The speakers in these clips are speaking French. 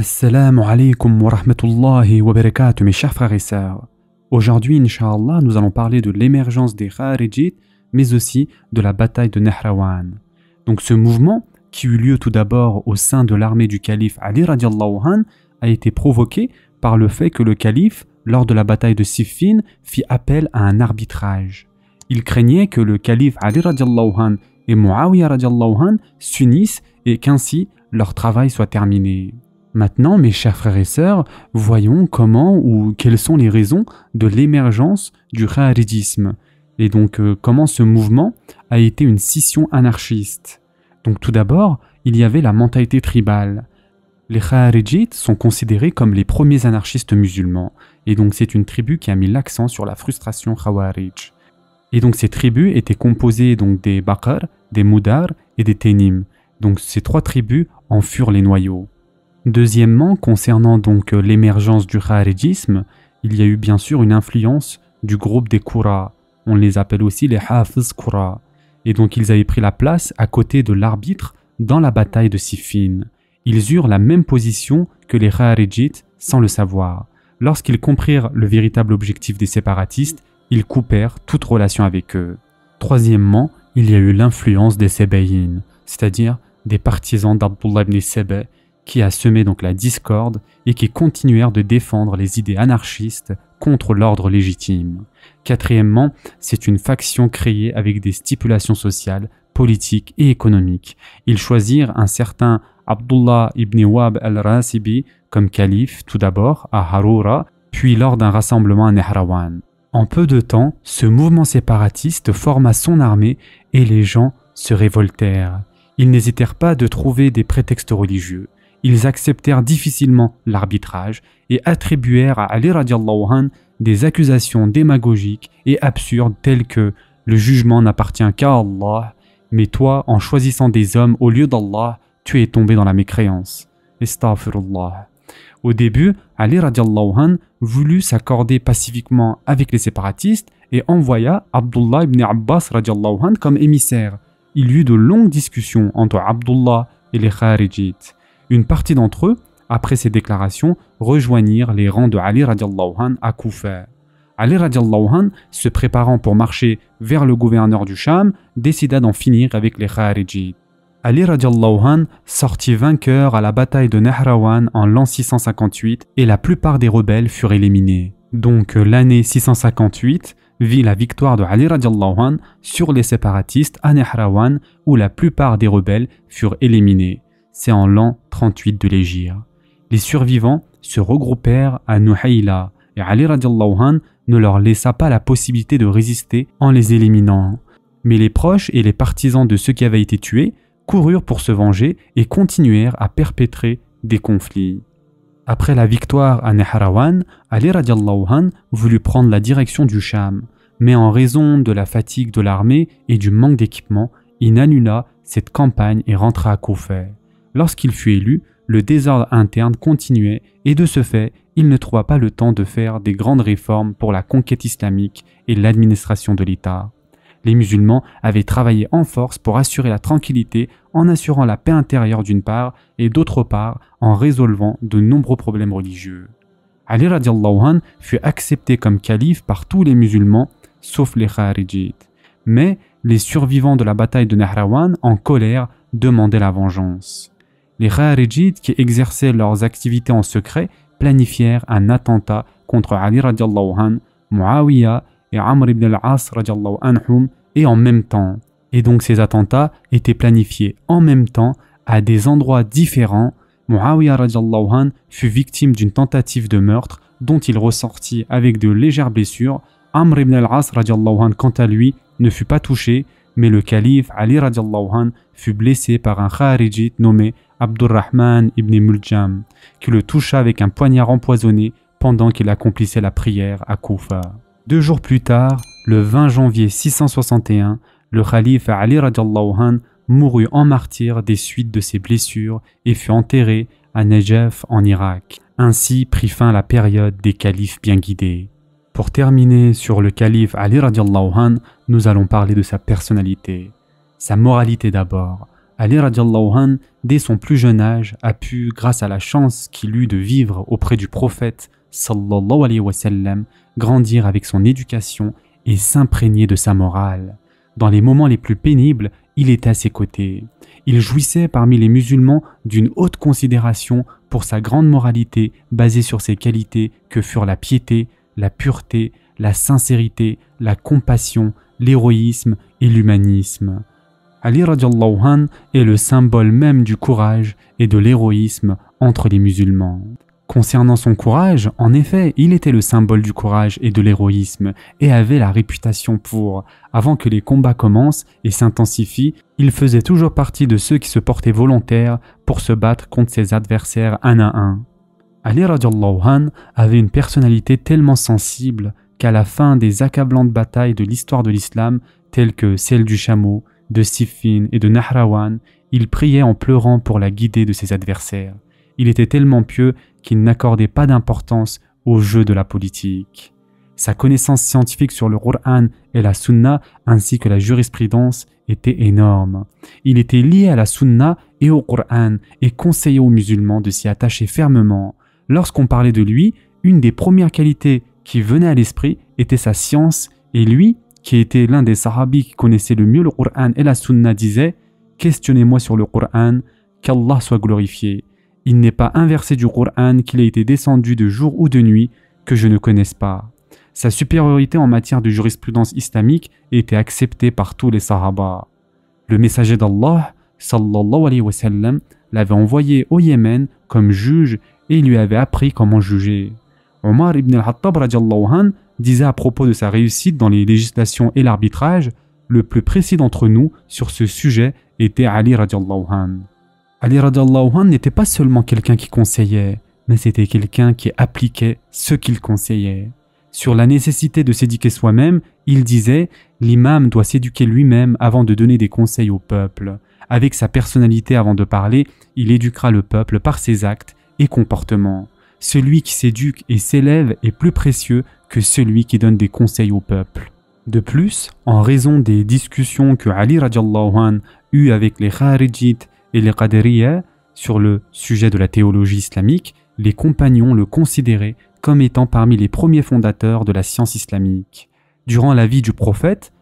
Assalamu alaikum wa rahmatullahi wa barakatuh mes chers frères et Aujourd'hui, inshallah, nous allons parler de l'émergence des Kharijites, mais aussi de la bataille de Nahrawan. Donc ce mouvement, qui eut lieu tout d'abord au sein de l'armée du calife Ali radiallahu a été provoqué par le fait que le calife, lors de la bataille de Siffin, fit appel à un arbitrage. Il craignait que le calife Ali radiallahu et Muawiyah radiallahu s'unissent et qu'ainsi leur travail soit terminé. Maintenant, mes chers frères et sœurs, voyons comment ou quelles sont les raisons de l'émergence du khawarijisme et donc euh, comment ce mouvement a été une scission anarchiste. Donc tout d'abord, il y avait la mentalité tribale. Les Kharijites sont considérés comme les premiers anarchistes musulmans, et donc c'est une tribu qui a mis l'accent sur la frustration Khawarij. Et donc ces tribus étaient composées donc des Bakr, des Mudar et des Tenim. Donc ces trois tribus en furent les noyaux. Deuxièmement, concernant donc euh, l'émergence du kharijisme, il y a eu bien sûr une influence du groupe des Qura. On les appelle aussi les Hafiz Qura. Et donc ils avaient pris la place à côté de l'arbitre dans la bataille de Siffin. Ils eurent la même position que les Kharijites sans le savoir. Lorsqu'ils comprirent le véritable objectif des séparatistes, ils coupèrent toute relation avec eux. Troisièmement, il y a eu l'influence des Sebeïnes, c'est-à-dire des partisans d'Abdullah ibn Sebe qui a semé donc la discorde et qui continuèrent de défendre les idées anarchistes contre l'ordre légitime. Quatrièmement, c'est une faction créée avec des stipulations sociales, politiques et économiques. Ils choisirent un certain Abdullah ibn Wab al-Rasibi comme calife tout d'abord à Haroura, puis lors d'un rassemblement à Nehrawan. En peu de temps, ce mouvement séparatiste forma son armée et les gens se révoltèrent. Ils n'hésitèrent pas de trouver des prétextes religieux ils acceptèrent difficilement l'arbitrage et attribuèrent à Ali radiallahu des accusations démagogiques et absurdes telles que le jugement n'appartient qu'à Allah, mais toi, en choisissant des hommes au lieu d'Allah, tu es tombé dans la mécréance. Au début, Ali radiallahu voulut s'accorder pacifiquement avec les séparatistes et envoya Abdullah ibn Abbas comme émissaire. Il y eut de longues discussions entre Abdullah et les Kharijites. Une partie d'entre eux, après ces déclarations, rejoignirent les rangs de Ali radiallahu à Koufa. Ali radiallahu se préparant pour marcher vers le gouverneur du Sham, décida d'en finir avec les Kharijites. Ali radiallahu sortit vainqueur à la bataille de Nahrawan en l'an 658 et la plupart des rebelles furent éliminés. Donc l'année 658 vit la victoire de Ali radiallahu sur les séparatistes à Nahrawan où la plupart des rebelles furent éliminés c'est en l'an 38 de l'égir. Les survivants se regroupèrent à Nuhaïla et Ali an ne leur laissa pas la possibilité de résister en les éliminant. Mais les proches et les partisans de ceux qui avaient été tués coururent pour se venger et continuèrent à perpétrer des conflits. Après la victoire à Neharawan, Ali an voulut prendre la direction du Cham. mais en raison de la fatigue de l'armée et du manque d'équipement, il annula cette campagne et rentra à Koufa. Lorsqu'il fut élu, le désordre interne continuait et de ce fait, il ne trouva pas le temps de faire des grandes réformes pour la conquête islamique et l'administration de l'État. Les musulmans avaient travaillé en force pour assurer la tranquillité en assurant la paix intérieure d'une part et d'autre part en résolvant de nombreux problèmes religieux. Ali radiallahu anhu fut accepté comme calife par tous les musulmans sauf les Kharijites. Mais les survivants de la bataille de Nahrawan, en colère, demandaient la vengeance les Kharijites qui exerçaient leurs activités en secret planifièrent un attentat contre Ali Muawiyah et Amr ibn al-As anhum et en même temps. Et donc ces attentats étaient planifiés en même temps à des endroits différents. Muawiyah fut victime d'une tentative de meurtre dont il ressortit avec de légères blessures. Amr ibn al-As quant à lui ne fut pas touché mais le calife Ali anhu fut blessé par un kharijit nommé Abdurrahman ibn Muljam, qui le toucha avec un poignard empoisonné pendant qu'il accomplissait la prière à Koufa. Deux jours plus tard, le 20 janvier 661, le calife Ali anhu mourut en martyr des suites de ses blessures et fut enterré à Najaf en Irak. Ainsi prit fin la période des califes bien guidés. Pour terminer sur le calife Ali radiallahu nous allons parler de sa personnalité, sa moralité d'abord. Ali radiallahu anh, dès son plus jeune âge, a pu, grâce à la chance qu'il eut de vivre auprès du prophète sallallahu grandir avec son éducation et s'imprégner de sa morale. Dans les moments les plus pénibles, il était à ses côtés. Il jouissait parmi les musulmans d'une haute considération pour sa grande moralité basée sur ses qualités que furent la piété, la pureté, la sincérité, la compassion, l'héroïsme et l'humanisme. Ali est le symbole même du courage et de l'héroïsme entre les musulmans. Concernant son courage, en effet, il était le symbole du courage et de l'héroïsme et avait la réputation pour. Avant que les combats commencent et s'intensifient, il faisait toujours partie de ceux qui se portaient volontaires pour se battre contre ses adversaires un à un. Ali avait une personnalité tellement sensible qu'à la fin des accablantes batailles de l'histoire de l'islam, telles que celle du chameau, de Siffin et de Nahrawan, il priait en pleurant pour la guider de ses adversaires. Il était tellement pieux qu'il n'accordait pas d'importance au jeu de la politique. Sa connaissance scientifique sur le Qur'an et la Sunna ainsi que la jurisprudence était énorme. Il était lié à la Sunna et au Qur'an et conseillait aux musulmans de s'y attacher fermement Lorsqu'on parlait de lui, une des premières qualités qui venait à l'esprit était sa science, et lui, qui était l'un des Sahabis qui connaissait le mieux le Qur'an et la Sunna, disait Questionnez-moi sur le Coran, qu'Allah soit glorifié. Il n'est pas inversé du Coran qu'il ait été descendu de jour ou de nuit que je ne connaisse pas. Sa supériorité en matière de jurisprudence islamique était acceptée par tous les sahabas. Le messager d'Allah, sallallahu alayhi wa sallam, l'avait envoyé au Yémen comme juge et il lui avait appris comment juger. Omar ibn al-Hattab disait à propos de sa réussite dans les législations et l'arbitrage, le plus précis d'entre nous sur ce sujet était Ali Ali n'était pas seulement quelqu'un qui conseillait, mais c'était quelqu'un qui appliquait ce qu'il conseillait. Sur la nécessité de s'éduquer soi-même, il disait L'imam doit s'éduquer lui-même avant de donner des conseils au peuple. Avec sa personnalité avant de parler, il éduquera le peuple par ses actes et comportement. Celui qui s'éduque et s'élève est plus précieux que celui qui donne des conseils au peuple. De plus, en raison des discussions que Ali radiallahu eut avec les Kharijites et les Qadiriyah sur le sujet de la théologie islamique, les compagnons le considéraient comme étant parmi les premiers fondateurs de la science islamique. Durant la vie du prophète,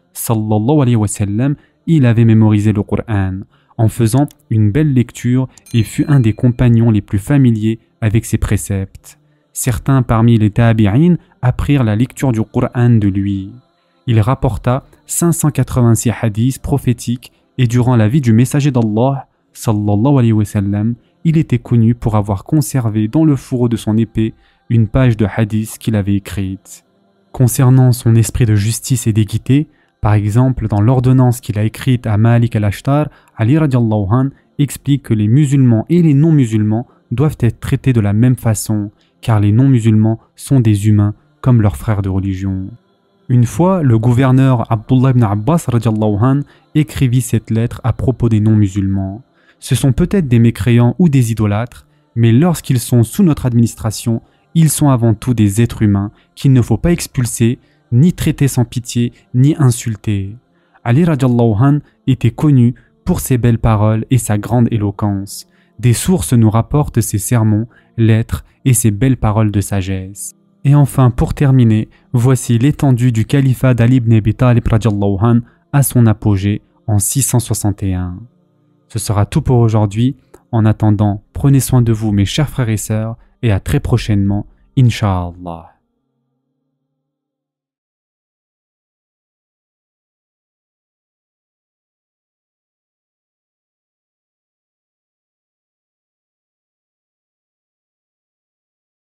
il avait mémorisé le Qur'an en faisant une belle lecture et fut un des compagnons les plus familiers avec ses préceptes. Certains parmi les Tabi'in apprirent la lecture du Coran de lui. Il rapporta 586 hadiths prophétiques et durant la vie du messager d'Allah, sallallahu alayhi wa il était connu pour avoir conservé dans le fourreau de son épée une page de hadiths qu'il avait écrite. Concernant son esprit de justice et d'équité, par exemple, dans l'ordonnance qu'il a écrite à Malik al-Ashtar, Ali an explique que les musulmans et les non-musulmans doivent être traités de la même façon, car les non-musulmans sont des humains comme leurs frères de religion. Une fois, le gouverneur Abdullah ibn Abbas an, écrivit cette lettre à propos des non-musulmans. Ce sont peut-être des mécréants ou des idolâtres, mais lorsqu'ils sont sous notre administration, ils sont avant tout des êtres humains qu'il ne faut pas expulser ni traité sans pitié, ni insulté. Ali était connu pour ses belles paroles et sa grande éloquence. Des sources nous rapportent ses sermons, lettres et ses belles paroles de sagesse. Et enfin, pour terminer, voici l'étendue du califat d'Ali ibn Abi Talib à son apogée en 661. Ce sera tout pour aujourd'hui. En attendant, prenez soin de vous mes chers frères et sœurs et à très prochainement, Inshallah.